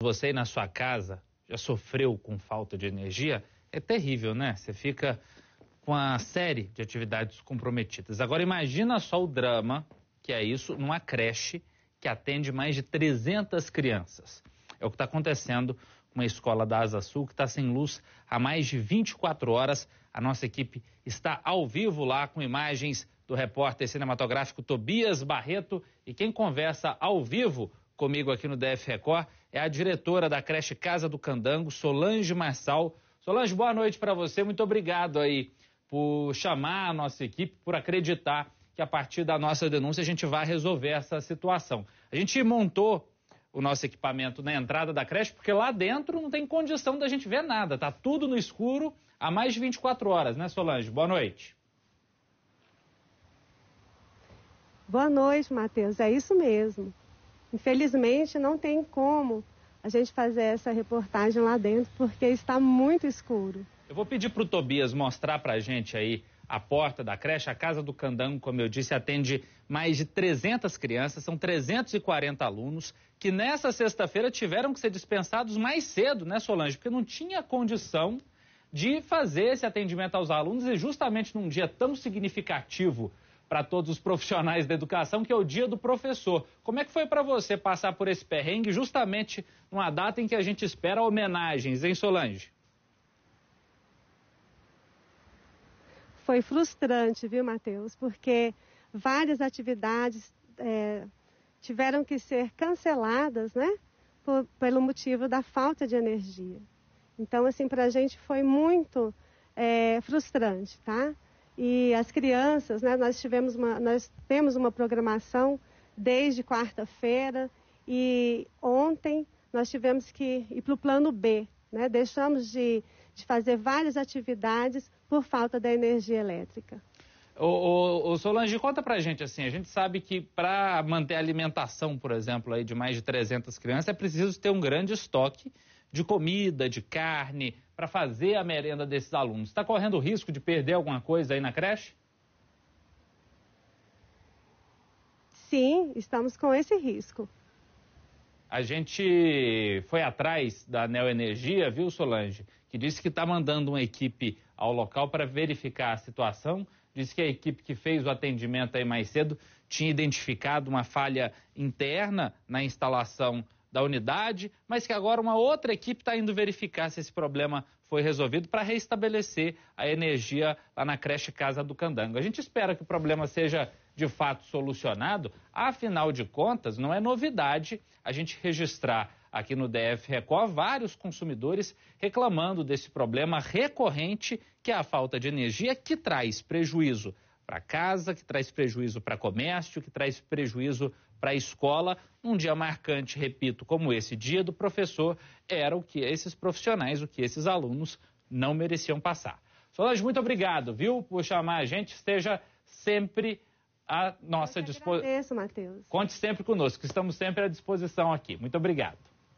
Você aí na sua casa já sofreu com falta de energia? É terrível, né? Você fica com a série de atividades comprometidas. Agora imagina só o drama que é isso numa creche que atende mais de 300 crianças. É o que está acontecendo com a escola da Asa Sul, que está sem luz há mais de 24 horas. A nossa equipe está ao vivo lá com imagens do repórter cinematográfico Tobias Barreto e quem conversa ao vivo comigo aqui no DF Record é a diretora da creche Casa do Candango, Solange Marçal. Solange, boa noite para você. Muito obrigado aí por chamar a nossa equipe, por acreditar que a partir da nossa denúncia a gente vai resolver essa situação. A gente montou o nosso equipamento na entrada da creche, porque lá dentro não tem condição da gente ver nada. Tá tudo no escuro há mais de 24 horas, né, Solange? Boa noite. Boa noite, Matheus. É isso mesmo. Infelizmente, não tem como a gente fazer essa reportagem lá dentro, porque está muito escuro. Eu vou pedir para o Tobias mostrar para a gente aí a porta da creche. A Casa do Candango, como eu disse, atende mais de 300 crianças, são 340 alunos que nessa sexta-feira tiveram que ser dispensados mais cedo, né, Solange? Porque não tinha condição de fazer esse atendimento aos alunos e justamente num dia tão significativo para todos os profissionais da educação, que é o Dia do Professor. Como é que foi para você passar por esse perrengue justamente numa data em que a gente espera homenagens, hein, Solange? Foi frustrante, viu, Matheus? Porque várias atividades é, tiveram que ser canceladas, né? Por, pelo motivo da falta de energia. Então, assim, para a gente foi muito é, frustrante, tá? E as crianças, né, nós, tivemos uma, nós temos uma programação desde quarta-feira e ontem nós tivemos que ir para o plano B. Né? Deixamos de, de fazer várias atividades por falta da energia elétrica. O, Solange, conta pra gente assim, a gente sabe que para manter a alimentação, por exemplo, aí de mais de 300 crianças, é preciso ter um grande estoque de comida, de carne, para fazer a merenda desses alunos. Está correndo risco de perder alguma coisa aí na creche? Sim, estamos com esse risco. A gente foi atrás da Neoenergia, viu, Solange? Que disse que está mandando uma equipe ao local para verificar a situação. Disse que a equipe que fez o atendimento aí mais cedo tinha identificado uma falha interna na instalação da unidade, mas que agora uma outra equipe está indo verificar se esse problema foi resolvido para reestabelecer a energia lá na creche Casa do Candango. A gente espera que o problema seja de fato solucionado, afinal de contas, não é novidade a gente registrar aqui no DF Record vários consumidores reclamando desse problema recorrente que é a falta de energia que traz prejuízo para casa, que traz prejuízo para comércio, que traz prejuízo para a escola. Um dia marcante, repito, como esse dia do professor, era o que esses profissionais, o que esses alunos não mereciam passar. Solange, muito obrigado, viu, por chamar a gente. Esteja sempre à nossa disposição. Agradeço, Matheus. Conte sempre conosco, estamos sempre à disposição aqui. Muito obrigado.